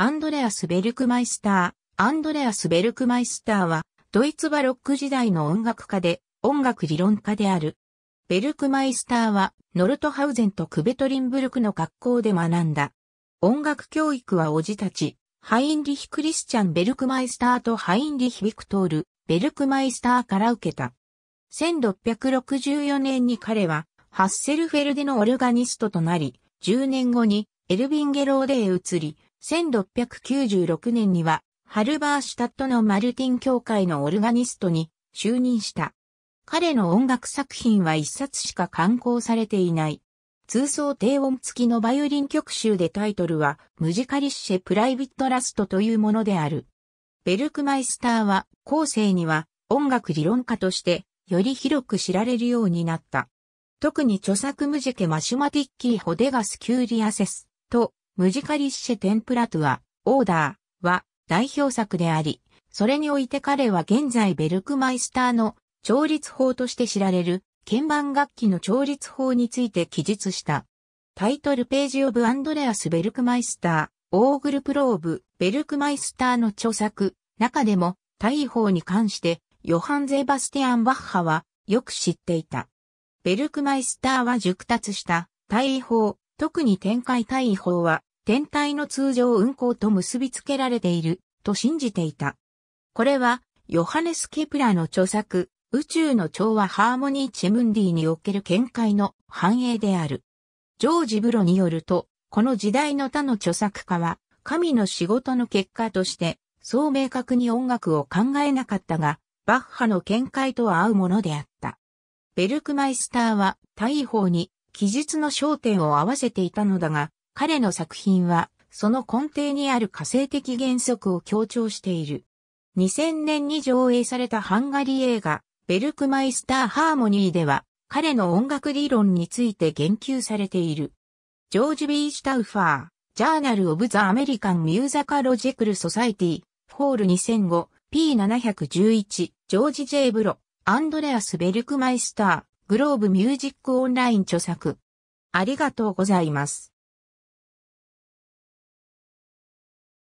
アンドレアス・ベルクマイスター。アンドレアス・ベルクマイスターは、ドイツバロック時代の音楽家で、音楽理論家である。ベルクマイスターは、ノルトハウゼンとクベトリンブルクの学校で学んだ。音楽教育はおじたち、ハインリヒ・クリスチャン・ベルクマイスターとハインリヒ・ビクトール、ベルクマイスターから受けた。1664年に彼は、ハッセルフェルデのオルガニストとなり、10年後にエルビンゲローデへ移り、1696年には、ハルバーシュタットのマルティン教会のオルガニストに就任した。彼の音楽作品は一冊しか刊行されていない。通奏低音付きのバイオリン曲集でタイトルは、ムジカリッシェ・プライビット・ラストというものである。ベルクマイスターは、後世には音楽理論家として、より広く知られるようになった。特に著作ムジケ・マシュマティッキー・ホデガス・キューリアセスと、ムジカリッシェ・テンプラトゥア、オーダーは代表作であり、それにおいて彼は現在ベルクマイスターの調律法として知られる鍵盤楽器の調律法について記述した。タイトルページオブ・アンドレアス・ベルクマイスター、オーグル・プローブ、ベルクマイスターの著作、中でも、大法に関して、ヨハン・ゼバスティアン・バッハは、よく知っていた。ベルクマイスターは熟達した、大法、特に展開大法は、天体の通常運行と結びつけられていると信じていた。これは、ヨハネス・ケプラの著作、宇宙の調和ハーモニー・チェムンディにおける見解の繁栄である。ジョージ・ブロによると、この時代の他の著作家は、神の仕事の結果として、そう明確に音楽を考えなかったが、バッハの見解とは合うものであった。ベルクマイスターは、大砲に、記述の焦点を合わせていたのだが、彼の作品は、その根底にある火星的原則を強調している。2000年に上映されたハンガリー映画、ベルクマイスターハーモニーでは、彼の音楽理論について言及されている。ジョージ・ビー・シュタウファー、ジャーナル・オブ・ザ・アメリカン・ミューザカ・ロジェクル・ソサイティ、ホール2005、P711、ジョージ・ジェイ・ブロ、アンドレアス・ベルクマイスター、グローブ・ミュージック・オンライン著作。ありがとうございます。